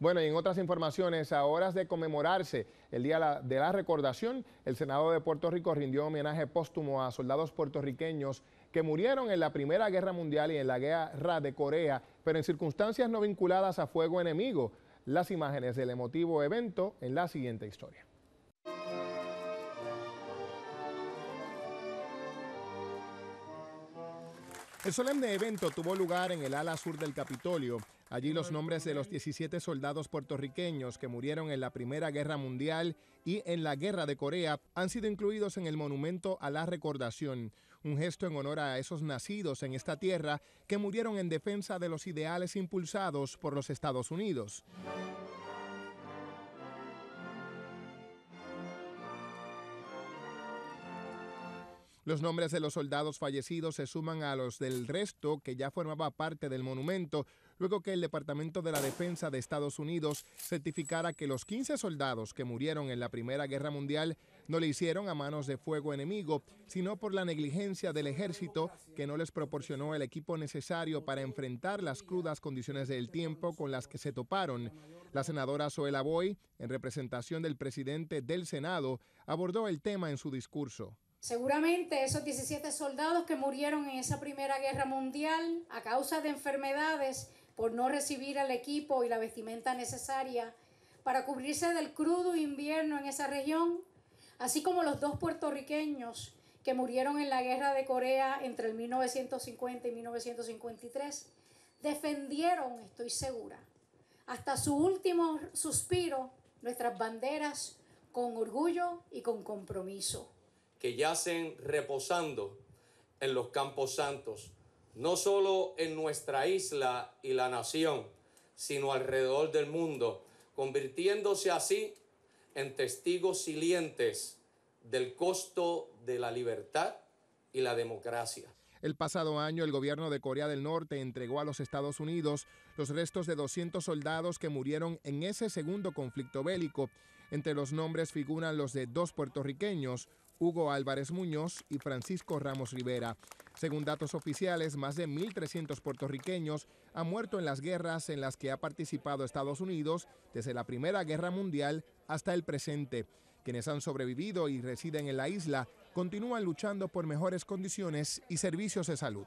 Bueno, y en otras informaciones, a horas de conmemorarse el Día de la Recordación, el Senado de Puerto Rico rindió homenaje póstumo a soldados puertorriqueños que murieron en la Primera Guerra Mundial y en la Guerra de Corea, pero en circunstancias no vinculadas a fuego enemigo. Las imágenes del emotivo evento en la siguiente historia. El solemne evento tuvo lugar en el ala sur del Capitolio Allí los nombres de los 17 soldados puertorriqueños que murieron en la Primera Guerra Mundial y en la Guerra de Corea han sido incluidos en el Monumento a la Recordación, un gesto en honor a esos nacidos en esta tierra que murieron en defensa de los ideales impulsados por los Estados Unidos. Los nombres de los soldados fallecidos se suman a los del resto que ya formaba parte del monumento, luego que el Departamento de la Defensa de Estados Unidos certificara que los 15 soldados que murieron en la Primera Guerra Mundial no le hicieron a manos de fuego enemigo, sino por la negligencia del ejército que no les proporcionó el equipo necesario para enfrentar las crudas condiciones del tiempo con las que se toparon. La senadora Zoela Boy, en representación del presidente del Senado, abordó el tema en su discurso. Seguramente esos 17 soldados que murieron en esa Primera Guerra Mundial a causa de enfermedades por no recibir el equipo y la vestimenta necesaria para cubrirse del crudo invierno en esa región, así como los dos puertorriqueños que murieron en la Guerra de Corea entre el 1950 y 1953, defendieron, estoy segura, hasta su último suspiro nuestras banderas con orgullo y con compromiso que yacen reposando en los campos santos, no solo en nuestra isla y la nación, sino alrededor del mundo, convirtiéndose así en testigos silientes del costo de la libertad y la democracia. El pasado año, el gobierno de Corea del Norte entregó a los Estados Unidos los restos de 200 soldados que murieron en ese segundo conflicto bélico. Entre los nombres figuran los de dos puertorriqueños, Hugo Álvarez Muñoz y Francisco Ramos Rivera. Según datos oficiales, más de 1.300 puertorriqueños han muerto en las guerras en las que ha participado Estados Unidos desde la Primera Guerra Mundial hasta el presente. Quienes han sobrevivido y residen en la isla continúan luchando por mejores condiciones y servicios de salud.